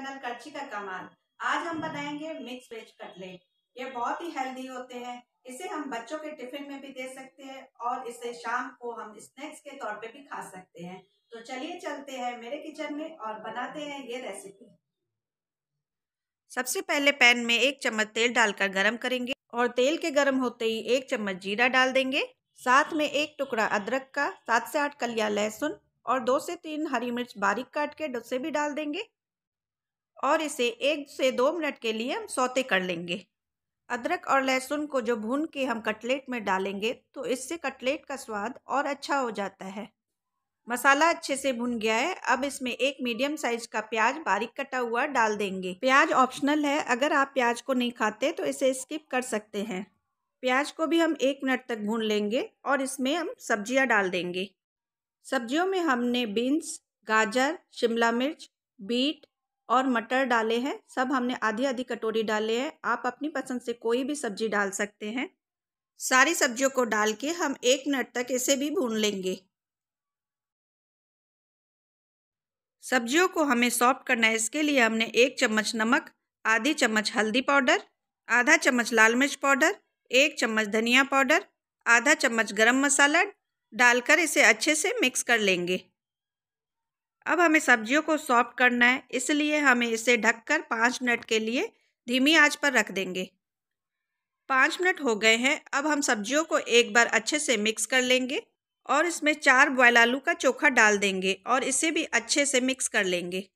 channel कच्ची का कमाल आज हम बनाएंगे मिक्स वेज कटलेट ये बहुत ही हेल्दी होते हैं इसे हम बच्चों के टिफिन में भी दे सकते हैं और इसे शाम को हम स्नैक्स के तौर पे भी खा सकते हैं तो चलिए चलते हैं मेरे किचन में और बनाते हैं ये रेसिपी सबसे पहले पैन में एक चम्मच तेल डालकर गर्म करेंगे और तेल के गरम होते ही एक चम्मच जीरा डाल देंगे साथ में एक टुकड़ा अदरक का सात से आठ कलिया लहसुन और दो से तीन हरी मिर्च बारीक काट के उसे भी डाल देंगे और इसे एक से दो मिनट के लिए हम सौते कर लेंगे अदरक और लहसुन को जो भून के हम कटलेट में डालेंगे तो इससे कटलेट का स्वाद और अच्छा हो जाता है मसाला अच्छे से भुन गया है अब इसमें एक मीडियम साइज का प्याज बारीक कटा हुआ डाल देंगे प्याज ऑप्शनल है अगर आप प्याज को नहीं खाते तो इसे स्किप कर सकते हैं प्याज को भी हम एक मिनट तक भून लेंगे और इसमें हम सब्जियां डाल देंगे सब्जियों में हमने बीन्स गाजर शिमला मिर्च बीट और मटर डाले हैं सब हमने आधी आधी कटोरी डाले हैं आप अपनी पसंद से कोई भी सब्जी डाल सकते हैं सारी सब्जियों को डाल के हम एक मिनट तक इसे भी भून लेंगे सब्जियों को हमें सॉफ्ट करना है इसके लिए हमने एक चम्मच नमक आधी चम्मच हल्दी पाउडर आधा चम्मच लाल मिर्च पाउडर एक चम्मच धनिया पाउडर आधा चम्मच गरम मसाला डालकर इसे अच्छे से मिक्स कर लेंगे अब हमें सब्जियों को सॉफ्ट करना है इसलिए हमें इसे ढककर पाँच मिनट के लिए धीमी आंच पर रख देंगे पाँच मिनट हो गए हैं अब हम सब्जियों को एक बार अच्छे से मिक्स कर लेंगे और इसमें चार बॉयल आलू का चोखा डाल देंगे और इसे भी अच्छे से मिक्स कर लेंगे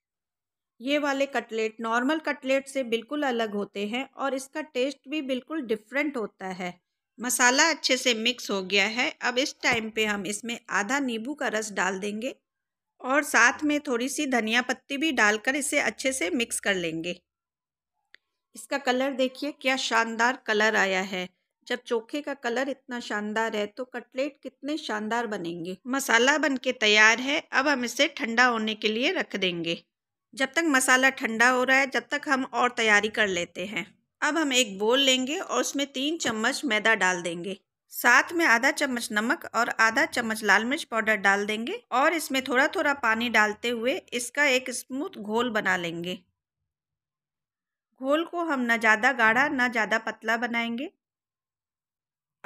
ये वाले कटलेट नॉर्मल कटलेट से बिल्कुल अलग होते हैं और इसका टेस्ट भी बिल्कुल डिफरेंट होता है मसाला अच्छे से मिक्स हो गया है अब इस टाइम पे हम इसमें आधा नींबू का रस डाल देंगे और साथ में थोड़ी सी धनिया पत्ती भी डालकर इसे अच्छे से मिक्स कर लेंगे इसका कलर देखिए क्या शानदार कलर आया है जब चोखे का कलर इतना शानदार है तो कटलेट कितने शानदार बनेंगे मसाला बनके तैयार है अब हम इसे ठंडा होने के लिए रख देंगे जब तक मसाला ठंडा हो रहा है जब तक हम और तैयारी कर लेते हैं अब हम एक बोल लेंगे और उसमें तीन चम्मच मैदा डाल देंगे साथ में आधा चम्मच नमक और आधा चम्मच लाल मिर्च पाउडर डाल देंगे और इसमें थोड़ा थोड़ा पानी डालते हुए इसका एक स्मूथ घोल बना लेंगे घोल को हम ना ज़्यादा गाढ़ा ना ज़्यादा पतला बनाएंगे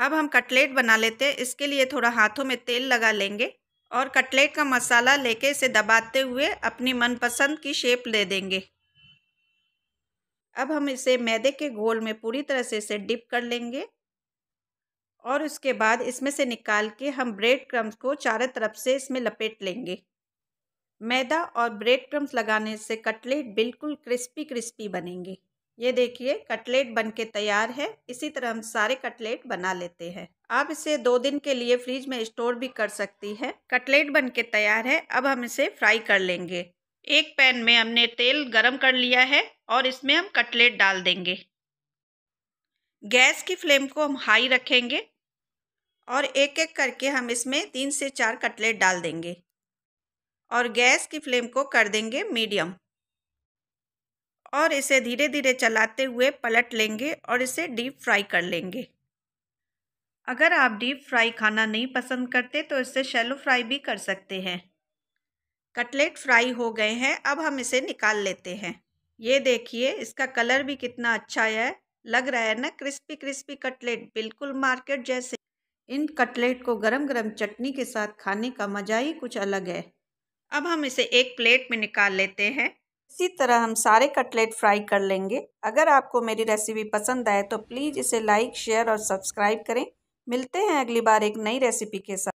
अब हम कटलेट बना लेते हैं इसके लिए थोड़ा हाथों में तेल लगा लेंगे और कटलेट का मसाला लेके इसे दबाते हुए अपनी मनपसंद की शेप ले देंगे अब हम इसे मैदे के घोल में पूरी तरह से इसे डिप कर लेंगे और उसके बाद इसमें से निकाल के हम ब्रेड क्रम्स को चारों तरफ से इसमें लपेट लेंगे मैदा और ब्रेड क्रम्स लगाने से कटलेट बिल्कुल क्रिस्पी क्रिस्पी बनेंगे ये देखिए कटलेट बन के तैयार है इसी तरह हम सारे कटलेट बना लेते हैं आप इसे दो दिन के लिए फ्रिज में स्टोर भी कर सकती है कटलेट बन के तैयार है अब हम इसे फ्राई कर लेंगे एक पैन में हमने तेल गरम कर लिया है और इसमें हम कटलेट डाल देंगे गैस की फ्लेम को हम हाई रखेंगे और एक एक करके हम इसमें तीन से चार कटलेट डाल देंगे और गैस की फ्लेम को कर देंगे मीडियम और इसे धीरे धीरे चलाते हुए पलट लेंगे और इसे डीप फ्राई कर लेंगे अगर आप डीप फ्राई खाना नहीं पसंद करते तो इसे शैलो फ्राई भी कर सकते हैं कटलेट फ्राई हो गए हैं अब हम इसे निकाल लेते हैं ये देखिए इसका कलर भी कितना अच्छा है लग रहा है ना क्रिस्पी क्रिस्पी कटलेट बिल्कुल मार्केट जैसे इन कटलेट को गरम गरम चटनी के साथ खाने का मज़ा ही कुछ अलग है अब हम इसे एक प्लेट में निकाल लेते हैं इसी तरह हम सारे कटलेट फ्राई कर लेंगे अगर आपको मेरी रेसिपी पसंद आए तो प्लीज़ इसे लाइक शेयर और सब्सक्राइब करें मिलते हैं अगली बार एक नई रेसिपी के साथ